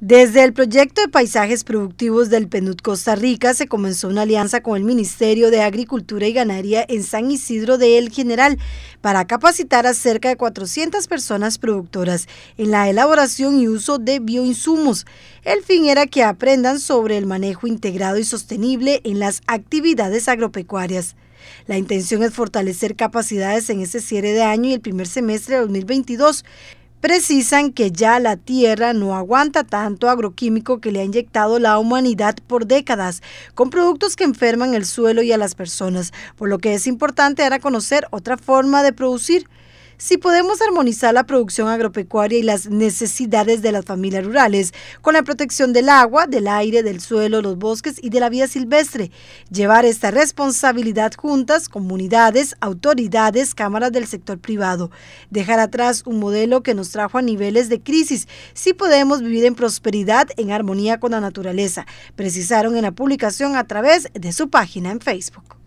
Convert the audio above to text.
Desde el proyecto de paisajes productivos del PNUD Costa Rica se comenzó una alianza con el Ministerio de Agricultura y Ganadería en San Isidro de El General para capacitar a cerca de 400 personas productoras en la elaboración y uso de bioinsumos. El fin era que aprendan sobre el manejo integrado y sostenible en las actividades agropecuarias. La intención es fortalecer capacidades en este cierre de año y el primer semestre de 2022 precisan que ya la tierra no aguanta tanto agroquímico que le ha inyectado la humanidad por décadas, con productos que enferman el suelo y a las personas, por lo que es importante dar a conocer otra forma de producir si podemos armonizar la producción agropecuaria y las necesidades de las familias rurales con la protección del agua, del aire, del suelo, los bosques y de la vida silvestre. Llevar esta responsabilidad juntas, comunidades, autoridades, cámaras del sector privado. Dejar atrás un modelo que nos trajo a niveles de crisis, si podemos vivir en prosperidad, en armonía con la naturaleza, precisaron en la publicación a través de su página en Facebook.